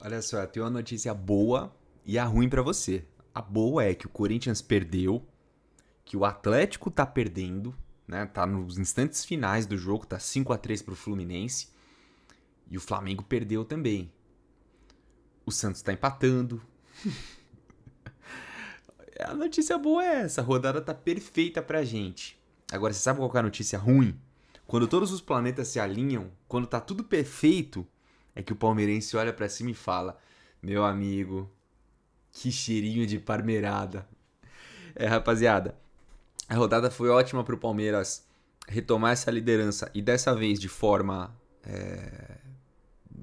Olha só, tem uma notícia boa e a ruim para você. A boa é que o Corinthians perdeu, que o Atlético tá perdendo, né? Tá nos instantes finais do jogo, tá 5 a 3 pro Fluminense. E o Flamengo perdeu também. O Santos tá empatando. a notícia boa é essa, a rodada tá perfeita pra gente. Agora, você sabe qual é a notícia ruim? Quando todos os planetas se alinham, quando tá tudo perfeito, é que o palmeirense olha para cima e fala: Meu amigo, que cheirinho de parmeirada. É, rapaziada, a rodada foi ótima para o Palmeiras retomar essa liderança e dessa vez de forma é,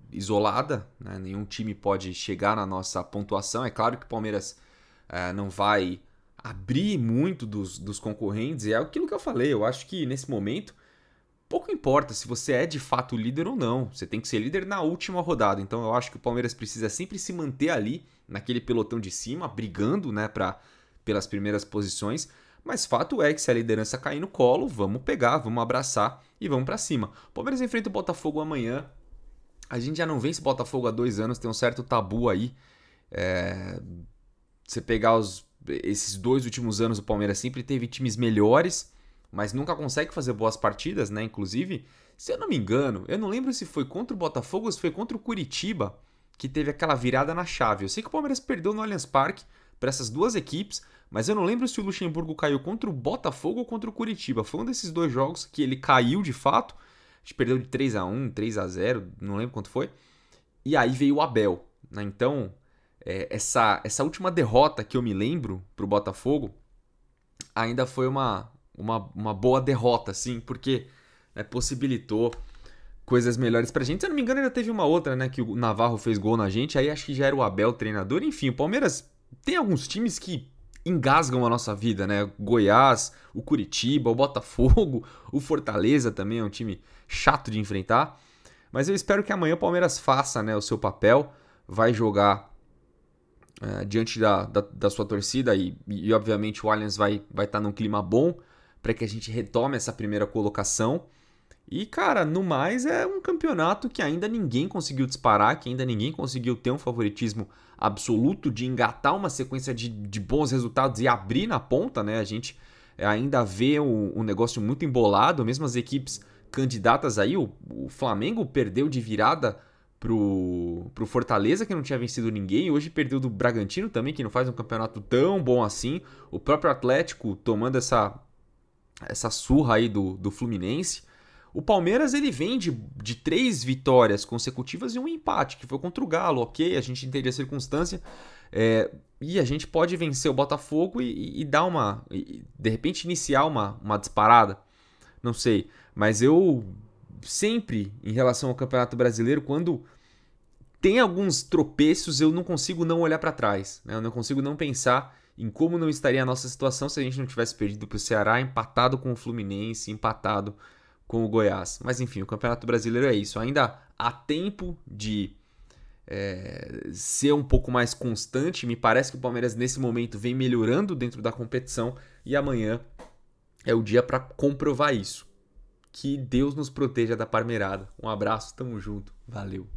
isolada. Né? Nenhum time pode chegar na nossa pontuação. É claro que o Palmeiras é, não vai abrir muito dos, dos concorrentes. E é aquilo que eu falei. Eu acho que nesse momento pouco importa se você é de fato líder ou não, você tem que ser líder na última rodada. Então eu acho que o Palmeiras precisa sempre se manter ali, naquele pelotão de cima, brigando né, pra, pelas primeiras posições. Mas fato é que se a liderança cair no colo, vamos pegar, vamos abraçar e vamos para cima. O Palmeiras enfrenta o Botafogo amanhã. A gente já não vence o Botafogo há dois anos, tem um certo tabu aí. É... Você pegar os... esses dois últimos anos, o Palmeiras sempre teve times melhores mas nunca consegue fazer boas partidas, né? Inclusive, se eu não me engano, eu não lembro se foi contra o Botafogo ou se foi contra o Curitiba que teve aquela virada na chave. Eu sei que o Palmeiras perdeu no Allianz Parque para essas duas equipes, mas eu não lembro se o Luxemburgo caiu contra o Botafogo ou contra o Curitiba. Foi um desses dois jogos que ele caiu de fato. A gente perdeu de 3 a 1 3 a 0 não lembro quanto foi. E aí veio o Abel. Né? Então, é, essa, essa última derrota que eu me lembro para o Botafogo ainda foi uma, uma, uma boa derrota, assim, porque né, possibilitou coisas melhores pra gente. Se eu não me engano, ainda teve uma outra, né? Que o Navarro fez gol na gente, aí acho que já era o Abel treinador. Enfim, o Palmeiras tem alguns times que engasgam a nossa vida, né? Goiás, o Curitiba, o Botafogo, o Fortaleza também é um time chato de enfrentar. Mas eu espero que amanhã o Palmeiras faça né, o seu papel, vai jogar é, diante da, da, da, sua torcida e, e, obviamente o Allianz vai estar vai tá num clima bom para que a gente retome essa primeira colocação. E, cara, no mais, é um campeonato que ainda ninguém conseguiu disparar, que ainda ninguém conseguiu ter um favoritismo absoluto de engatar uma sequência de, de bons resultados e abrir na ponta, né? A gente ainda vê um, um negócio muito embolado, mesmo as equipes candidatas aí, o, o Flamengo perdeu de virada pro, pro Fortaleza, que não tinha vencido ninguém, hoje perdeu do Bragantino também, que não faz um campeonato tão bom assim. O próprio Atlético tomando essa essa surra aí do, do Fluminense. O Palmeiras ele vem de, de três vitórias consecutivas e um empate, que foi contra o Galo, ok? A gente entende a circunstância. É, e a gente pode vencer o Botafogo e, e dar uma. E, de repente iniciar uma, uma disparada. Não sei. Mas eu sempre, em relação ao Campeonato Brasileiro, quando tem alguns tropeços, eu não consigo não olhar para trás. Né? Eu não consigo não pensar em como não estaria a nossa situação se a gente não tivesse perdido para o Ceará, empatado com o Fluminense, empatado com o Goiás. Mas enfim, o Campeonato Brasileiro é isso. Ainda há tempo de é, ser um pouco mais constante. Me parece que o Palmeiras nesse momento vem melhorando dentro da competição e amanhã é o dia para comprovar isso. Que Deus nos proteja da parmeirada. Um abraço, tamo junto, valeu.